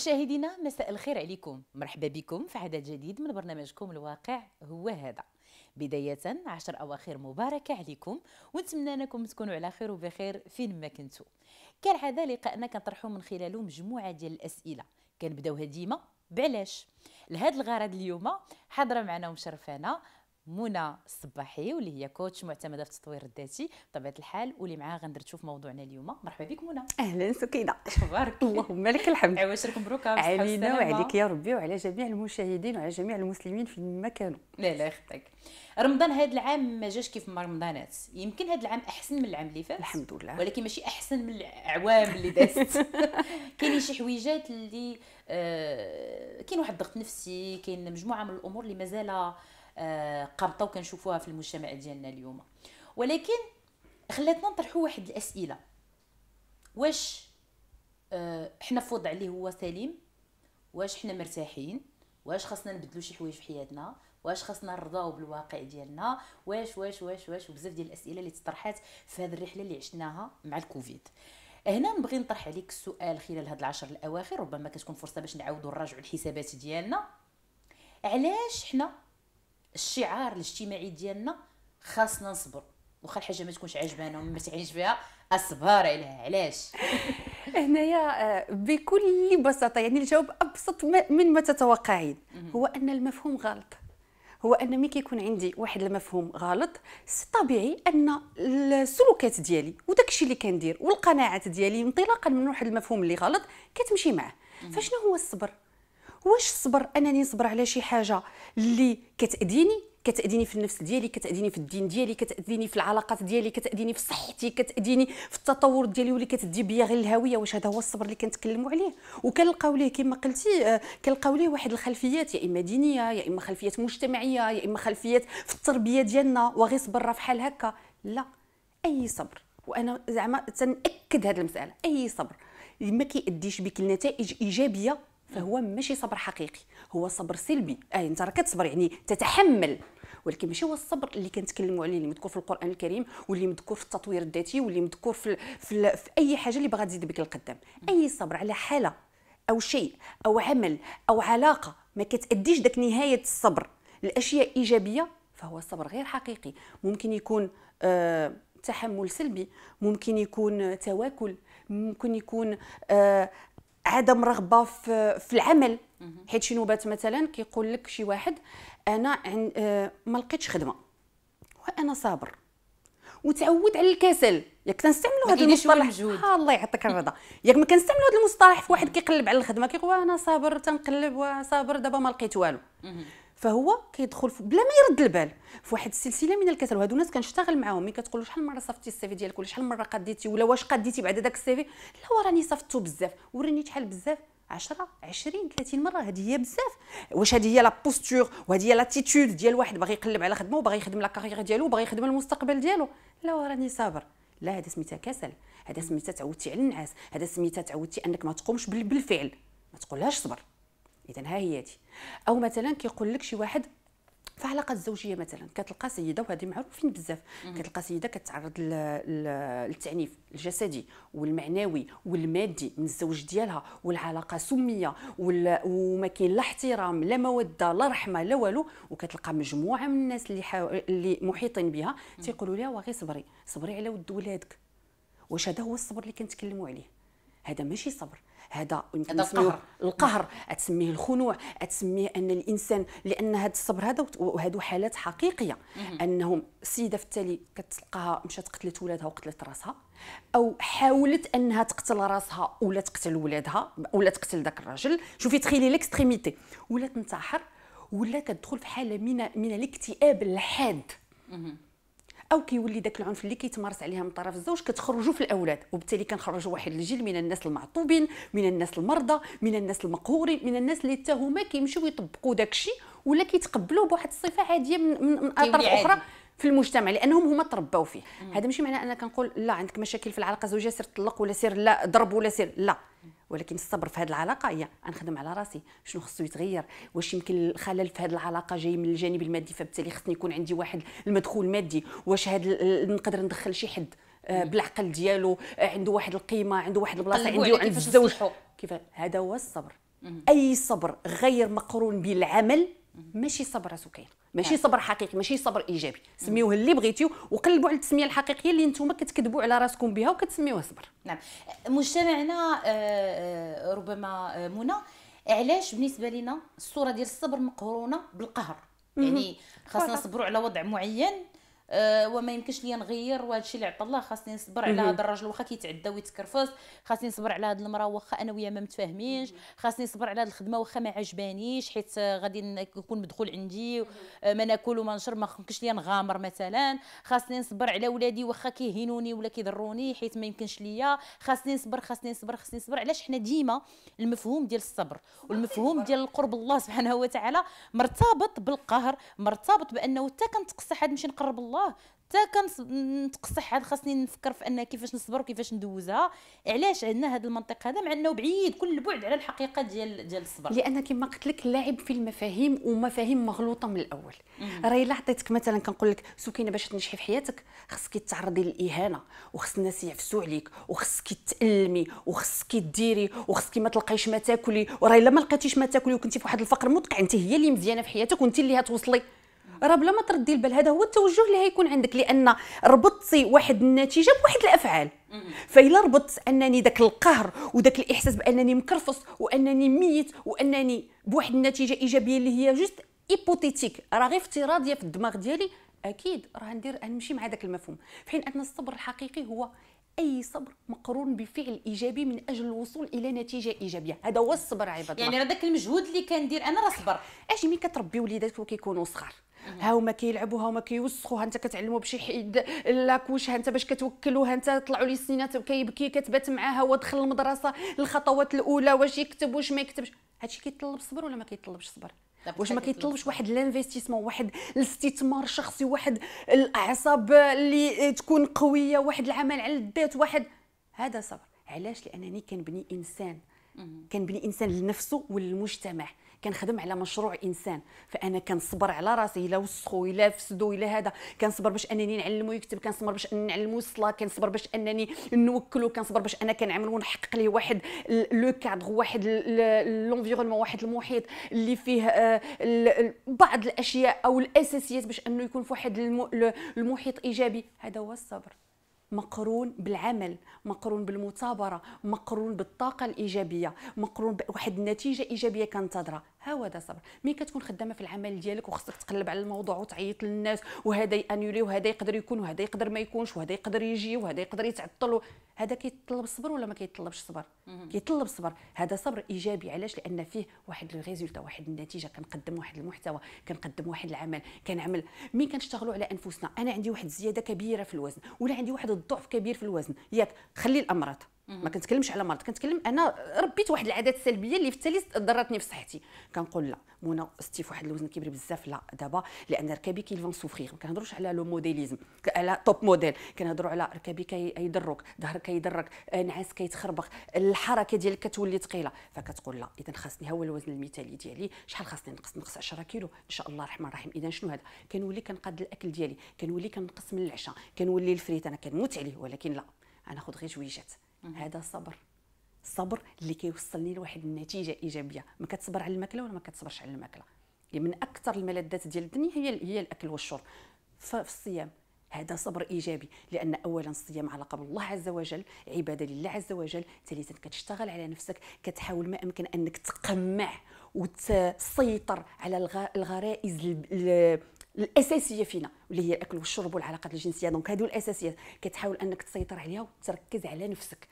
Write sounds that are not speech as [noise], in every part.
مشاهدينا مساء الخير عليكم مرحبا بكم في عدد جديد من برنامجكم الواقع هو هذا بداية عشر أواخر مباركة عليكم ونتمنى أنكم تكونوا على خير وبخير فين ما كنتوا كالعادة لقاءنا كنطرحوا من خلاله مجموعة ديال الأسئلة كنبداوها ديما بعلاش لهذا الغرض اليوم حاضرة معنا ومشرفانا منى الصباحي واللي هي كوتش معتمده في التطوير الذاتي بطبيعه الحال واللي معاها غندرتو في موضوعنا اليوم مرحبا بك منى اهلا سكينه اخبارك [laughs] اللهم لك الحمد عواشرك أيوة، مبروكه علينا وعليك يا ربي وعلى جميع المشاهدين وعلى جميع المسلمين في ما كانوا لا لا يخطيك رمضان هذا العام ما جاش كيف ما رمضانات يمكن هذا العام احسن من العام اللي فات الحمد لله ولكن ماشي احسن من الاعوام اللي دازت [laughs] كاينين شي حويجات اللي آه كاين واحد الضغط نفسي كاين مجموعه من الامور اللي مازال آه، قابطه وكنشوفوها في المجتمع ديالنا اليوم ولكن خلاتنا نطرحوا واحد الاسئله واش آه، حنا في وضع اللي هو سليم واش حنا مرتاحين واش خاصنا نبدلو شي حوايج في حياتنا واش خاصنا نرضاو بالواقع ديالنا واش واش واش واش وبزاف ديال الاسئله اللي تطرحات في هذه الرحله اللي عشناها مع الكوفيد هنا نبغي نطرح عليك السؤال خلال هاد العشر الاواخر ربما كتكون فرصه باش نعاودوا نراجعوا الحسابات ديالنا علاش حنا الشعار الاجتماعي ديالنا خاصنا نصبر واخا الحاجه ما تكونش عجبانا وما تعيش بها اصبر عليها علاش [laughs] هنايا آه، بكل بساطه يعني الجواب ابسط من ما تتوقعين هو ان المفهوم غلط هو ان ملي كيكون عندي واحد المفهوم غلط طبيعي ان السلوكات ديالي وداكشي اللي كندير والقناعات ديالي انطلاقا من واحد المفهوم اللي غلط كتمشي معاه فشنو هو الصبر واش الصبر انني نصبر على شي حاجه اللي كتاذيني كتاذيني في النفس ديالي كتاذيني في الدين ديالي كتاذيني في العلاقات ديالي كتاذيني في صحتي كتاذيني في التطور ديالي واللي كتدي بيا غير الهويه واش هذا هو الصبر اللي كنتكلموا عليه وكنلقاو ليه كما قلتي آه، كنلقاو ليه واحد الخلفيات يا اما دينيه يا اما خلفيات مجتمعيه يا اما خلفيات في التربيه ديالنا وغير صبر راه فحال هكا لا اي صبر وانا زعما تناكد هذه المساله اي صبر ما كيأديش بك لنتائج ايجابيه فهو ماشي صبر حقيقي هو صبر سلبي اي آه، انت راه كتصبر يعني تتحمل ولكن ماشي هو الصبر اللي كنتكلموا عليه اللي مذكور في القران الكريم واللي مذكور في التطوير الذاتي واللي مذكور في, في, في اي حاجه اللي باغا تزيد بك القدام اي صبر على حاله او شيء او عمل او علاقه ما كتاديش داك نهايه الصبر الاشياء ايجابيه فهو صبر غير حقيقي ممكن يكون آه تحمل سلبي ممكن يكون آه، تواكل ممكن يكون آه عدم رغبه في, في العمل حيت شي نوبات مثلا كيقول لك شي واحد انا عن آه، ما لقيتش خدمه وانا صابر وتعود على الكسل ياك تنستعملوا هذا المصطلح ها آه، الله يعطيك الرضا ياك ما كنستعملوا هذا المصطلح في واحد كيقلب على الخدمه كيقول انا صابر تنقلب وصابر دابا ما لقيت والو فهو كيدخل بلا ما يرد البال في واحد السلسله من الكسل وهادو الناس كنشتغل معاهم ملي كتقول شحال مره صفتي السيفي ديالك ولا شحال مره قديتي ولا واش قديتي بعد داك السيفي لا وراني صفتو بزاف وراني شحال بزاف 10 20 30 مره هذه هي بزاف واش هذه هي لا بوستور وهذه هي لاتيتود ديال واحد باغي يقلب على خدمه وباغي يخدم لا كارير ديالو وباغي يخدم المستقبل ديالو لا وراني صابر لا هذا سميتها كسل هذا سميتها تعودتي على النعاس هذا سميتها تعودتي انك ما تقومش بالفعل ما تقولهاش صبر اذا ها هي دي او مثلا كيقول لك شي واحد في علاقات زوجيه مثلا كتلقى سيده وهذه معروفين بزاف كتلقى سيده كتعرض للتعنيف الجسدي والمعنوي والمادي من الزوج ديالها والعلاقه سميه وما كاين لا احترام لا موده لا رحمه لا والو وكتلقى مجموعه من الناس اللي حا... اللي محيطين بها تيقولوا لها واغي صبري صبري على ود ولادك واش هذا هو الصبر اللي كنتكلموا عليه هذا ماشي صبر هذا القهر القهر تسميه الخنوع تسميه ان الانسان لان هذا الصبر هذا وهذو حالات حقيقيه انهم السيده في التالي كتلقاها مشات قتلت ولادها وقتلت راسها او حاولت انها تقتل راسها ولا تقتل ولادها ولا تقتل ذاك الراجل شوفي تخيلي ليكستريميتي ولا تنتحر ولا كتدخل في حاله من من الاكتئاب الحاد او كيولي داك العنف اللي كيتمارس عليها من طرف الزوج كتخرجوا في الاولاد وبالتالي كنخرجوا واحد الجيل من الناس المعطوبين من الناس المرضى من الناس المقهورين من الناس اللي حتى هما كيمشيو يطبقوا داك الشيء ولا كيتقبلوه بواحد الصفه عاديه من من, من اطراف اخرى في المجتمع لانهم هما تربوا فيه هذا ماشي معناه انا كنقول لا عندك مشاكل في العلاقه الزوجيه سير طلق ولا سير لا ضرب ولا سير لا ولكن الصبر في هذه العلاقه هي نخدم على راسي شنو خصو يتغير واش يمكن الخلل في هذه العلاقه جاي من الجانب المادي فبالتالي خصني يكون عندي واحد المدخول مادي واش هذا نقدر ندخل شي حد آه، بالعقل ديالو آه، عنده واحد القيمه عنده واحد البلاصه عندي وعند الزوج كيف هذا هو الصبر اي صبر غير مقرون بالعمل ماشي صبر سكين ماشي نعم. صبر حقيقي ماشي صبر ايجابي سميوه اللي بغيتيو وقلبوا على التسميه الحقيقيه اللي نتوما كتكذبوا على راسكم بها وكتسميوها صبر نعم مجتمعنا آه، آه، ربما آه، منى علاش بالنسبه لنا الصوره ديال الصبر مقرونه بالقهر يعني خاصنا نصبروا على وضع معين آه، وما يمكنش ليا نغير وهذا الشيء اللي عطى الله خاصني نصبر على هذا الراجل واخا كيتعدى ويتكرفص خاصني نصبر على هذه المراه واخا انا وياها ما متفاهمينش خاصني نصبر على هذه الخدمه واخا ما عجبانيش حيت غادي يكون مدخول عندي آه، ما ناكل وما نشرب ما يمكنش ليا نغامر مثلا خاصني نصبر على ولادي واخا كيهينوني ولا كيضروني حيت ما يمكنش ليا خاصني نصبر خاصني نصبر خاصني نصبر علاش حنا ديما المفهوم ديال الصبر والمفهوم ديال القرب الله [laughs] سبحانه وتعالى مرتبط بالقهر مرتبط بانه حتى كنتقصى حد نمشي نقرب الله الله حتى كنتقصح عاد خاصني نفكر في ان كيفاش نصبر وكيفاش ندوزها علاش عندنا هذا المنطق هذا مع انه بعيد كل البعد على الحقيقه ديال ديال الصبر لان كما قلت لك اللاعب في المفاهيم ومفاهيم مغلوطه من الاول راهي الا عطيتك مثلا كنقول لك سكينه باش تنجحي في حياتك خصك تعرضي للاهانه وخص الناس يعفسوا عليك وخصك تالمي وخصك ديري وخصك ما تلقايش ما تاكلي وراه الا ما لقيتيش ما تاكلي وكنتي في واحد الفقر مدقع انت هي اللي مزيانه في حياتك وانت اللي هتوصلي راه بلا ما تردي البال هذا هو التوجه اللي هيكون عندك لان ربطتي واحد النتيجه بواحد الافعال فإلا ربطت انني ذاك القهر وذاك الاحساس بانني مكرفص وانني ميت وانني بواحد النتيجه ايجابيه اللي هي جوست ايبوتيتيك راه غير افتراضيه في الدماغ ديالي اكيد راه ندير نمشي مع ذاك المفهوم في حين ان الصبر الحقيقي هو اي صبر مقرون بفعل ايجابي من اجل الوصول الى نتيجه ايجابيه هذا هو الصبر عباد الله يعني هذاك المجهود اللي كندير انا راه صبر اجي ملي كتربي وليداتك وكيكونوا صغار ها هما كيلعبوا ها هما كيوسخوا ها انت كتعلموا بشي حيد لاكوش ها انت باش كتوكلوا ها انت طلعوا لي سنينات كيبكي كتبات معاه هو دخل المدرسه الخطوات الاولى واش يكتب واش ما يكتبش هادشي كيطلب صبر ولا ما كيطلبش صبر واش ما كيطلبش واحد لانفستيسمون واحد الاستثمار الشخصي واحد الاعصاب اللي تكون قويه واحد العمل على الذات واحد هذا صبر علاش لانني كنبني انسان كنبني انسان لنفسه وللمجتمع كنخدم على مشروع انسان فانا كنصبر على راسي الا وسخو الا فسدو الا هذا كنصبر باش انني نعلمو يكتب كنصبر باش انني نعلمو الصلاه كنصبر باش انني نوكلو كنصبر باش انا كنعمل ونحقق ليه واحد لو كادغ واحد لونفيرونمون واحد المحيط اللي فيه آه، بعض الاشياء او الاساسيات باش انه يكون في واحد المحيط ايجابي هذا هو الصبر مقرون بالعمل مقرون بالمثابره مقرون بالطاقه الايجابيه مقرون بواحد النتيجه ايجابيه كنتظرها ها هو دا صبر مين كتكون خدامه في العمل ديالك وخصك تقلب على الموضوع وتعيط للناس وهذا يانيولي وهذا يقدر يكون وهذا يقدر ما يكونش وهذا يقدر يجي وهذا يقدر يتعطل هذا كيتطلب صبر ولا ما كيتطلبش صبر كيطلب صبر هذا صبر ايجابي علاش لان فيه واحد الريزولتا واحد النتيجه كنقدم واحد المحتوى كنقدم واحد العمل كنعمل مين كنشتغلوا على انفسنا انا عندي واحد الزياده كبيره في الوزن ولا عندي واحد الضعف كبير في الوزن ياك خلي الامراض ما كنتكلمش على مرض كنتكلم انا ربيت واحد العادات السلبيه اللي في التالي ضرتني في صحتي كنقول لا منى ستي واحد الوزن كبير بزاف لا دابا لان ركابي كيلفون سوفريغ ما كنهضروش على لو موديليزم على توب موديل كنهضروا على ركابي كيضرك ظهرك كيضرك نعاس كيتخربق الحركه ديالك كتولي ثقيله فكتقول لا اذا خاصني هو الوزن المثالي ديالي شحال خاصني نقص نقص 10 كيلو ان شاء الله الرحمن الرحيم اذا شنو هذا كنولي كنقاد الاكل ديالي كنولي كنقص من العشاء كنولي الفريت انا كنموت عليه ولكن لا انا خد غير جويجات هذا صبر الصبر اللي كيوصلني لواحد النتيجه ايجابيه ما كتصبر على الماكله ولا ما كتصبرش على الماكله يعني من اكثر الملذات ديال الدنيا هي هي الاكل والشرب ففي الصيام هذا صبر ايجابي لان اولا الصيام علاقه بالله عز وجل عباده لله عز وجل ثالثا كتشتغل على نفسك كتحاول ما امكن انك تقمع وتسيطر على الغرائز الاساسيه فينا اللي هي الاكل والشرب والعلاقات الجنسيه دونك هادو الاساسيات كتحاول انك تسيطر عليها وتركز على نفسك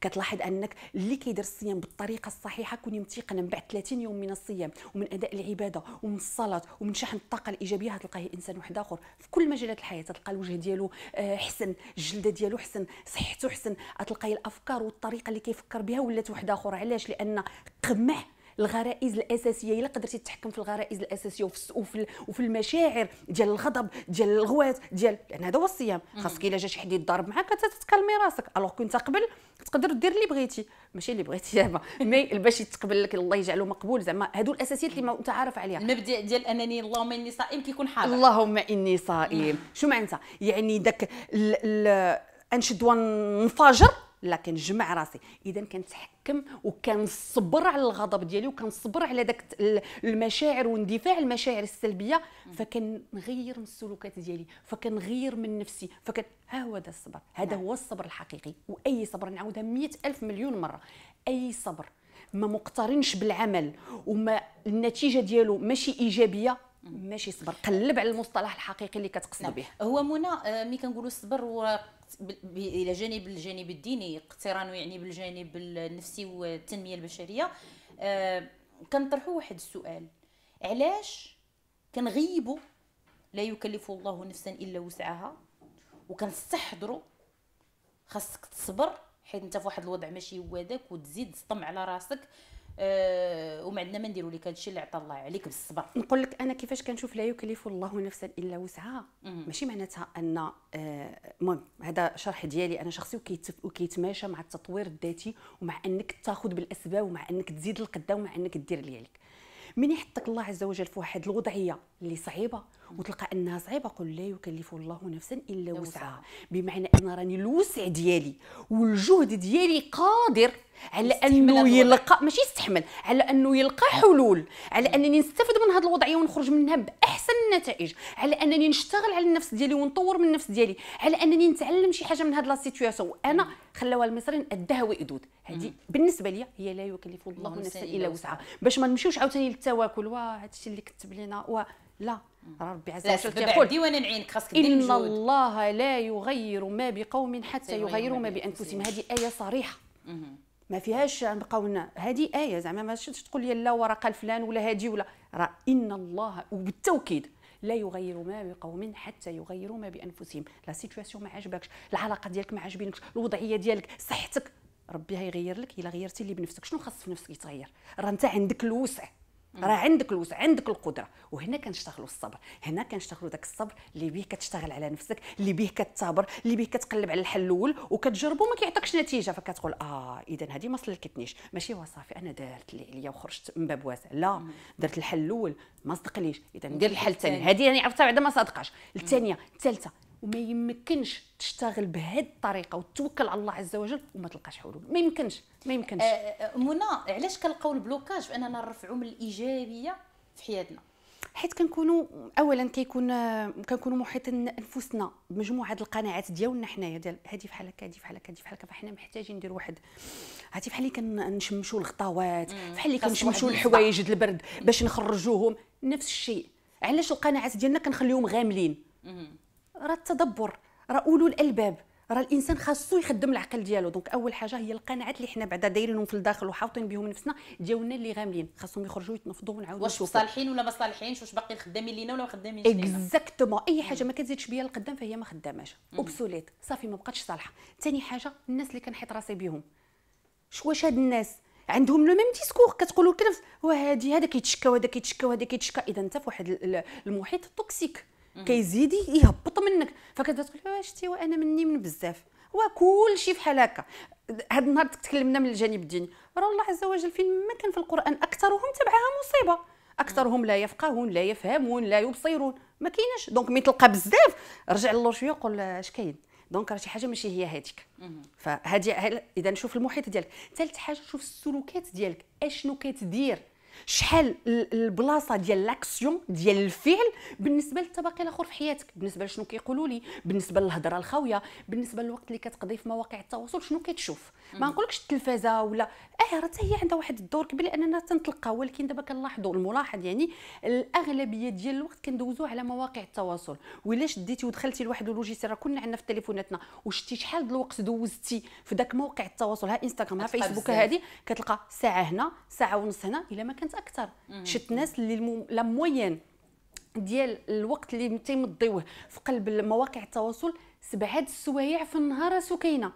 كتلاحظ انك اللي كيدير الصيام بالطريقه الصحيحه كوني متيقن من بعد 30 يوم من الصيام ومن اداء العباده ومن الصلاه ومن شحن الطاقه الايجابيه غتلقاه انسان واحد اخر في كل مجالات الحياه تلقى الوجه ديالو آه، حسن الجلده ديالو حسن صحته حسن تلقى الافكار والطريقه اللي كيفكر بها ولات واحد اخر علاش لان قمع الغرائز الاساسيه الا قدرتي تتحكم في الغرائز الاساسيه وفي وفي, وفي المشاعر ديال الغضب ديال الغوات ديال لان هذا هو الصيام خاصك الا جا شي حد يضرب معاك تتكلمي راسك الوغ كنت قبل تقدر دير اللي بغيتي ماشي اللي بغيتي زعما [laughs] مي باش يتقبل لك الله يجعله مقبول زعما هادو الاساسيات اللي متعارف عليها المبدا ديال انني اللهم اني صائم كيكون حاضر اللهم اني صائم شو معناتها يعني داك انشد وانفجر لا كنجمع راسي اذا كنتحكم وكنصبر على الغضب ديالي وكنصبر على داك المشاعر واندفاع المشاعر السلبيه فكنغير من السلوكات ديالي فكنغير من نفسي فكن ها هو هذا الصبر هذا نعم. هو الصبر الحقيقي واي صبر نعاودها مئة ألف مليون مره اي صبر ما مقترنش بالعمل وما النتيجه ديالو ماشي ايجابيه ماشي صبر قلب على المصطلح الحقيقي اللي كتقصد نعم. به هو منى آه، ملي كنقولوا الصبر هو الى جانب الجانب الديني اقتران يعني بالجانب النفسي والتنميه البشريه أه كنطرحوا واحد السؤال علاش كنغيبوا لا يكلف الله نفسا الا وسعها وكنستحضروا خاصك تصبر حيت انت في واحد الوضع ماشي هو داك وتزيد تصطم على راسك أه وما عندنا ما نديروا لك هادشي اللي عطى الله عليك بالصبر نقول لك انا كيفاش كنشوف لا يكلف الله نفسا الا وسعها ماشي معناتها ان آه، المهم هذا شرح ديالي انا شخصي وكيتماشى مع التطوير الذاتي ومع انك تاخذ بالاسباب ومع انك تزيد القدام ومع انك دير اللي عليك من يحطك الله عز وجل في واحد الوضعيه اللي صعيبه وتلقى انها صعيبه قل لا يكلف الله نفسا الا وسعها بمعنى ان راني الوسع ديالي والجهد ديالي قادر على انه يلقى ماشي يستحمل على انه يلقى حلول على انني نستفد من هذه الوضعيه ونخرج منها باحسن احسن النتائج على انني نشتغل على النفس ديالي ونطور من النفس ديالي على انني نتعلم شي حاجه من هاد لا سيتوياسيون وانا خلاوها المصريين اداها وادود هذه بالنسبه ليا هي لا يكلف الله نفسا الا وسعها باش ما نمشيوش عاوتاني للتواكل واه الشيء اللي كتب لنا و... لا ربي عز وجل يقول ديوان نعينك خاصك دير ان الله لا يغير ما بقوم حتى يغيروا ما بانفسهم هذه ايه صريحه ما فيهاش نبقاو هذه ايه زعما ما تقول لي لا ورقه الفلان ولا هادي ولا راه ان الله وبالتوكيد لا يغير ما بقوم حتى يغيروا ما بانفسهم لا سيتواسيون ما عجبكش العلاقه ديالك ما عجبينكش الوضعيه ديالك صحتك ربي هيغير لك الا غيرتي اللي بنفسك شنو خاص في نفسك يتغير راه انت عندك الوسع راه عندك الوسع عندك القدره وهنا كنشتغلوا الصبر هنا كنشتغلوا داك الصبر اللي بيه كتشتغل على نفسك اللي بيه كتصابر اللي بيه كتقلب على الحل الاول وكتجربه وما كيعطيكش نتيجه فكتقول اه اذا هذه ما صلكتنيش ماشي هو صافي انا دارت اللي عليا وخرجت من باب واسع لا درت الحل الاول ما صدقليش اذا ندير الحل الثاني هذه يعني عرفتها بعدا ما صدقاش الثانيه الثالثه وما يمكنش تشتغل بهذه الطريقه وتوكل على الله عز وجل وما تلقاش حلول ما يمكنش ما يمكنش أه، أه، منى علاش كنلقاو البلوكاج باننا نرفعوا من الايجابيه في حياتنا حيت كنكونوا اولا كيكون كنكونوا محيطين انفسنا بمجموعه القناعات ديالنا حنايا ديال هذه بحال هكا هذه بحال هكا هذه بحال هكا فحنا محتاجين ندير واحد هادي بحال اللي كنشمشوا الخطاوات بحال اللي كنشمشوا الحوايج البرد باش نخرجوهم نفس الشيء علاش القناعات ديالنا كنخليهم غاملين راه التدبر راه اولو الالباب راه الانسان خاصو يخدم العقل ديالو دونك اول حاجه هي القناعات اللي حنا بعدا دايرينهم في الداخل وحاطين بهم نفسنا ديالنا اللي غاملين خاصهم يخرجوا يتنفضوا ونعاودوا واش صالحين ولا ما صالحينش واش باقيين خدامين لينا ولا ما خدامينش لينا اكزاكتومون اي حاجه ما كتزيدش بيا القدام فهي ما خداماش اوبسوليت صافي ما بقاتش صالحه ثاني حاجه الناس اللي كنحيط راسي بهم شواش هاد الناس عندهم لو ميم ديسكور كتقولوا كنفس وهادي هذا كيتشكى وهذا كيتشكى وهذا كيتشكى اذا انت في واحد المحيط توكسيك كيزيد يهبط منك فكتبدا تقول شتي وانا مني من بزاف وكل شيء بحال هكا هذا النهار تكلمنا من الجانب الديني راه الله عز وجل فين ما كان في القران اكثرهم تبعها مصيبه اكثرهم لا يفقهون لا يفهمون لا يبصرون ما كايناش دونك مي تلقى بزاف رجع للور شويه قول اش كاين دونك راه شي حاجه ماشي هي هذيك فهذه اذا شوف المحيط ديالك ثالث حاجه شوف السلوكات ديالك اشنو كتدير شحال البلاصه ديال لاكسيون ديال الفعل بالنسبه للطبقي الاخر في حياتك بالنسبه لشنو كيقولوا لي بالنسبه للهضره الخاويه بالنسبه للوقت اللي كتقضي في مواقع التواصل شنو كتشوف ما نقولكش التلفازه ولا اه راه هي عندها واحد الدور كبير لاننا تنطلقها ولكن دابا كنلاحظوا الملاحظ يعني الاغلبيه ديال الوقت كندوزو على مواقع التواصل ولا شديتي ودخلتي لواحد اللوجيسير راه كنا عندنا في تليفوناتنا وشتي شحال ديال الوقت دوزتي في ذاك موقع التواصل ها انستغرام ها فيسبوك هذه كتلقى ساعه هنا ساعه ونص هنا الا ما كانت اكثر شت الناس اللي المو... لا موين ديال الوقت اللي تيمضيوه في قلب مواقع التواصل سبعه السوايع في النهار راسو كاينه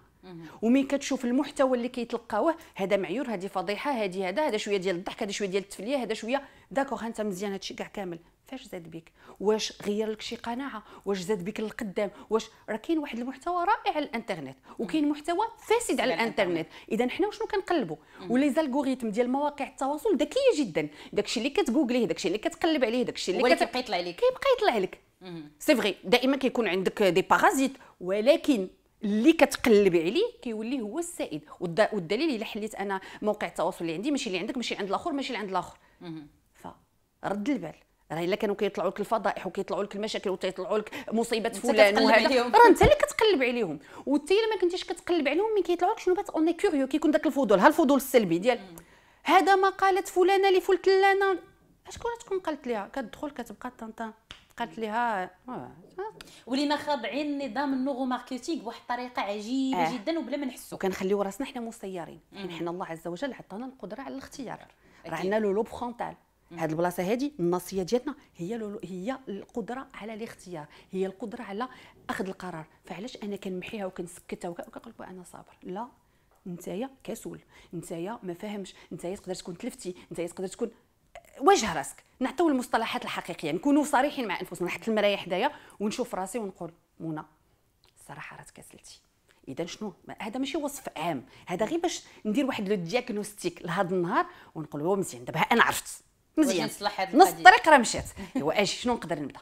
ومين كتشوف المحتوى اللي كيتلقاوه هذا معيور هذه فضيحه هذه هذا هذا شويه ديال الضحك هذا شويه ديال التفليه هذا شويه داكوغ انت مزيان هادشي كاع كامل فاش زاد بك واش غير لك شي قناعه واش زاد بك للقدام واش راه كاين واحد المحتوى رائع على الانترنت وكاين محتوى فاسد على الانترنت اذا حنا شنو كنقلبوا ولي زالغوريثم ديال مواقع التواصل ذكيه جدا داكشي اللي كتجوجليه داكشي اللي كتقلب عليه داكشي اللي كتبقى يطلع لك كيبقى يطلع لك سي فغي دائما كيكون عندك دي بارازيت ولكن اللي كتقلبي عليه كيولي هو السائد والدليل الا حليت انا موقع التواصل اللي عندي ماشي اللي عندك ماشي عند الاخر ماشي عند الاخر فرد البال راه الا كانوا كيطلعوا لك الفضائح وكيطلعوا لك المشاكل وكيطلعوا لك مصيبه فلان وهذا راه انت اللي كتقلب عليهم وانت الا ما كنتيش كتقلب عليهم من كيطلعوا لك شنو بات اوني كيوريو كيكون داك الفضول ها الفضول السلبي ديال هذا ما قالت فلانه لفلتلانه شكون تكون قالت ليها كتدخل كتبقى طنطا قالت لها آه. ولينا خاضعين نظام النوغو ماركتينغ بواحد الطريقه عجيبه آه. جدا وبلا ما نحسوا وكنخليو راسنا حنا مسيرين حنا يعني حنا الله عز وجل عطانا القدره على الاختيار راه عندنا لو لوب فرونتال هاد البلاصه هادي الناصيه ديالنا هي لولو هي القدره على الاختيار هي القدره على اخذ القرار فعلاش انا كنمحيها وكنسكتها وكنقول لك انا صابر لا نتايا كسول نتايا ما فاهمش نتايا تقدر تكون تلفتي نتايا تقدر تكون واجه راسك نعطيو المصطلحات الحقيقيه نكونوا صريحين مع انفسنا نحط المرايا حدايا ونشوف راسي ونقول منى الصراحه راه كسلتي اذا شنو هذا ماشي وصف عام هذا غير باش ندير واحد لو دياغنوستيك لهذا النهار ونقول هو مزيان دابا انا عرفت مزيان نص الطريق راه مشات هو اجي شنو نقدر نبدا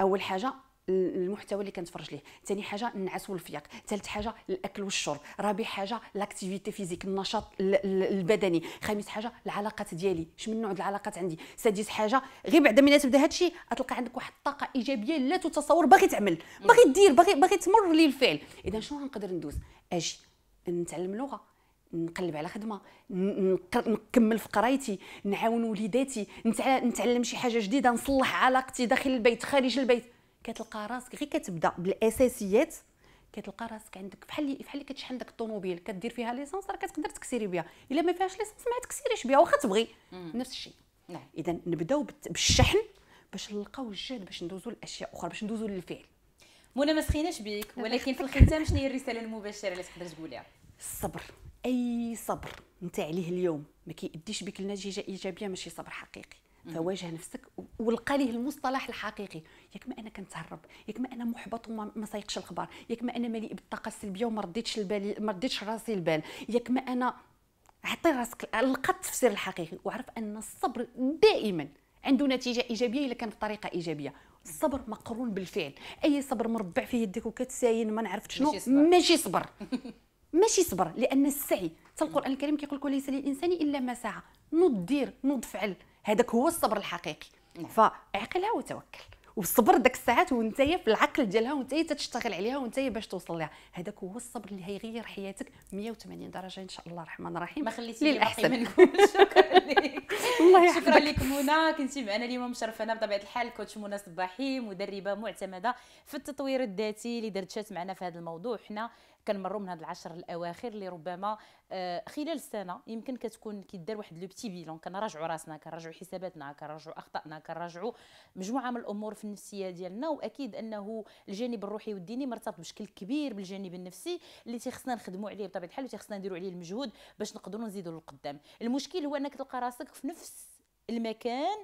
اول حاجه المحتوى اللي كنتفرج ليه ثاني حاجه النعاس والفياق ثالث حاجه الاكل والشرب رابع حاجه لاكتيفيتي فيزيك النشاط البدني خامس حاجه العلاقات ديالي اش من نوع العلاقات عندي سادس حاجه غير بعد ما تبدا الشيء غتلقى عندك واحد الطاقه ايجابيه لا تتصور باغي تعمل باغي دير باغي باغي تمر للفعل اذا شنو غنقدر ندوز اجي نتعلم لغه نقلب على خدمه نكمل في قرايتي نعاون وليداتي نتعلم شي حاجه جديده نصلح علاقتي داخل البيت خارج البيت كتلقى راسك غير كتبدا بالاساسيات كتلقى راسك عندك بحال بحال اللي كتشحن داك الطوموبيل كدير فيها ليسانس راه كتقدر تكسيري بها الا ما فيهاش ليسانس ما تكسيريش بها واخا تبغي نفس الشيء نعم اذا نبداو بالشحن باش نلقاو الجهد باش ندوزو لاشياء اخرى باش ندوزو للفعل منى ما سخيناش بيك ولكن في الختام شنو هي الرساله المباشره اللي تقدر تقوليها الصبر اي صبر انت عليه اليوم ما كيديش بك النتيجه ايجابيه ماشي صبر حقيقي فواجه نفسك ولقى ليه المصطلح الحقيقي ياك ما انا كنتهرب ياك ما انا محبط وما سايقش الخبر ياك ما انا مليء بالطاقه السلبيه وما رديتش البال ما رديتش راسي البال ياك ما انا عطي راسك لقى التفسير الحقيقي وعرف ان الصبر دائما عنده نتيجه ايجابيه الا كان بطريقه ايجابيه الصبر مقرون بالفعل اي صبر مربع في يديك وكتساين ما نعرف شنو ماشي صبر ماشي صبر [laughs] لان السعي تلقى القران الكريم كيقول لك ليس للانسان الا ما سعى نوض دير نوض فعل هذاك هو الصبر الحقيقي نعم. فاعقلها وتوكل والصبر ديك الساعات وانت في العقل ديالها وانت تشتغل عليها وانت باش توصل لها هذاك هو الصبر اللي هيغير حياتك 180 درجه ان شاء الله الرحمن الرحيم ما خليتيني للاحسن [laughs] شكرا لك الله يحفظك شكرا لك منى كنتي معنا اليوم مشرفنا بطبيعه الحال كوتش منى صباحي مدربه معتمده في التطوير الذاتي اللي درتشات معنا في هذا الموضوع حنا كنمروا من هاد العشر الاواخر اللي ربما آه، خلال السنه يمكن كتكون كيدار واحد لو بتي بيلون كنراجعوا راسنا كنراجعوا حساباتنا كنراجعوا اخطائنا كنراجعوا مجموعه من الامور في النفسيه ديالنا واكيد انه الجانب الروحي والديني مرتبط بشكل كبير بالجانب النفسي اللي تيخصنا نخدموا عليه بطبيعه الحال وتيخصنا نديروا عليه المجهود باش نقدروا نزيدوا للقدام المشكل هو انك تلقى راسك في نفس المكان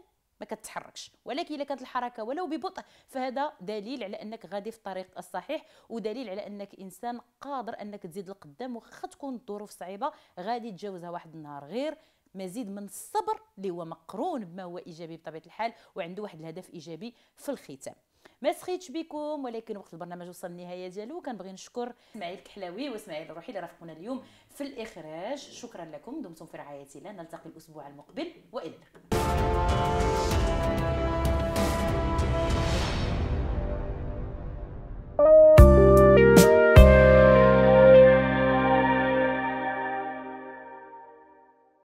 ما كتتحركش ولكن الا كانت الحركه ولو ببطء فهذا دليل على انك غادي في الطريق الصحيح ودليل على انك انسان قادر انك تزيد لقدام وخا تكون الظروف صعيبه غادي تجاوزها واحد النهار غير مزيد من الصبر اللي هو مقرون بما هو ايجابي بطبيعه الحال وعنده واحد الهدف ايجابي في الختام ما سخيتش بكم ولكن وقت البرنامج وصل النهايه ديالو كنبغي نشكر اسماعيل الكحلاوي واسماعيل الروحي اللي رافقونا اليوم في الاخراج شكرا لكم دمتم في رعايه الله نلتقي الاسبوع المقبل والى اللقاء